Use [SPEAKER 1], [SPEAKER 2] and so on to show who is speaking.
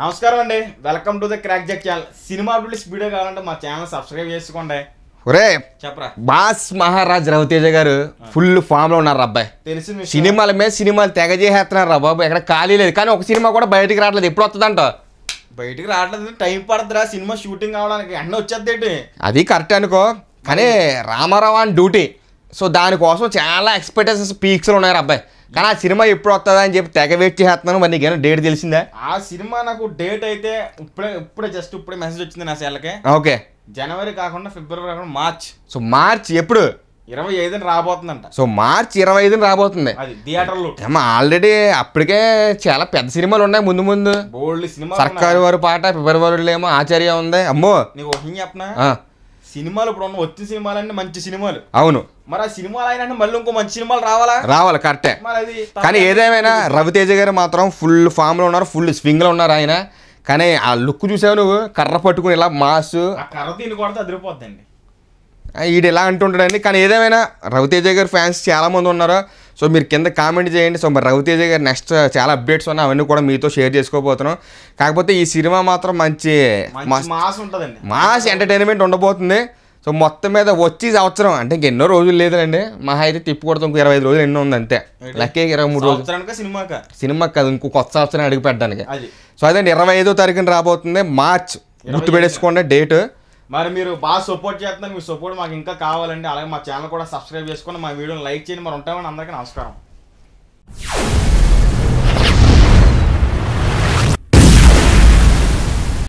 [SPEAKER 1] నమస్కారం అండి welcome to the crack jack channel సినిమా అప్డేట్స్ వీడియో కావాలంటే మా ఛానల్ సబ్స్క్రైబ్ చేసుకోండి
[SPEAKER 2] ఒరే చెప్పరా బాస్ మహారాజ్ రవితేజ గారు ఫుల్ ఫామ్ లో ఉన్నారు అబ్బాయి తెలిసి సినిమాల మీద సినిమాలు తెగ చేసేస్తున్నారు బాబు ఎక్కడ ఖాళీ లేదు కానీ ఒక సినిమా కూడా బయటకు రావట్లేదు ఎప్పుడు వస్తుందంట
[SPEAKER 1] బయటికి రావట్లేదు టైం పడుతుందిరా సినిమా షూటింగ్ అవడానికి ఎన్న వచ్చేది
[SPEAKER 2] అది కరెక్ట్ అనుకో కానీ రామారావు అని డ్యూటీ సో దానికోసం చాలా ఎక్స్పెక్టేషన్స్ పీక్స్లు ఉన్నారు అబ్బాయి కానీ ఆ సినిమా ఎప్పుడు వస్తుందా అని చెప్పి తెగ వెయిట్ చేస్తున్నాను మరి నీకేమైనా డేట్ తెలిసిందా
[SPEAKER 1] ఆ సినిమా నాకు డేట్ అయితే ఇప్పుడే ఇప్పుడే జస్ట్ ఇప్పుడే మెసేజ్ వచ్చింది నా సెల్కే ఓకే జనవరి కాకుండా ఫిబ్రవరి కాకుండా మార్చ్
[SPEAKER 2] సో మార్చ్ ఎప్పుడు
[SPEAKER 1] ఇరవై ఐదుని రాబోతుందంట
[SPEAKER 2] సో మార్చ్ ఇరవై ఐదుని రాబోతుంది అది థియేటర్లో ఆల్రెడీ అప్పటికే చాలా పెద్ద సినిమాలు ఉన్నాయి ముందు ముందు బోల్డ్ సినిమా సర్కారు వారు పాట ఫిబ్రవరిలో ఏమో ఆచార్య ఉంది అమ్మో నీకు
[SPEAKER 1] చెప్పనా సినిమాలు ఇప్పుడు ఉన్న వచ్చిన సినిమాలన్నీ మంచి సినిమాలు అవును మరి ఆ సినిమాలు అయినా మళ్ళీ ఇంకో మంచి సినిమాలు రావాలా రావాలి కరెక్టే కానీ
[SPEAKER 2] ఏదేమైనా రవితేజ గారు మాత్రం ఫుల్ ఫామ్ లో ఉన్నారు ఫుల్ స్వింగ్ లో ఉన్నారు ఆయన కానీ ఆ లుక్ చూసావు నువ్వు కర్ర పట్టుకుని ఇలా మాస్
[SPEAKER 1] కర్ర తిని కొడితే అదిరిపోద్దండి
[SPEAKER 2] ఈడు ఎలా అంటుంటాడండి కానీ ఏదేమైనా రవితేజ గారు ఫ్యాన్స్ చాలామంది ఉన్నారు సో మీరు కింద కామెంట్ చేయండి సో మరి రవితేజ గారు నెక్స్ట్ చాలా అప్డేట్స్ ఉన్నాయి అవన్నీ కూడా మీతో షేర్ చేసుకోబోతున్నాం కాకపోతే ఈ సినిమా మాత్రం మంచి మాస్ మాస్ ఎంటర్టైన్మెంట్ ఉండబోతుంది సో మొత్తం మీద వచ్చి సంవత్సరం అంటే ఇంక ఎన్నో రోజులు లేదండి మహా అయితే తిప్పి ఇంకో ఇరవై ఐదు రోజులు ఎన్నో ఉంది అంతే లక్కే ఇరవై మూడు రోజులు సినిమా సినిమా కాదు ఇంకో కొత్త సంవత్సరం అడిగి పెట్టడానికి సో అదే ఇరవై ఐదో తారీఖున రాబోతుంది మార్చ్ గుర్తుపెట్టేసుకోండి డేట్
[SPEAKER 1] మరి మీరు బాగా సపోర్ట్ చేస్తున్నారు మీ సపోర్ట్ మాకు ఇంకా కావాలండి అలాగే మా ఛానల్ కూడా సబ్స్క్రైబ్ చేసుకొని మా వీడియోని లైక్ చేయండి మరి ఉంటామని అందరికీ నమస్కారం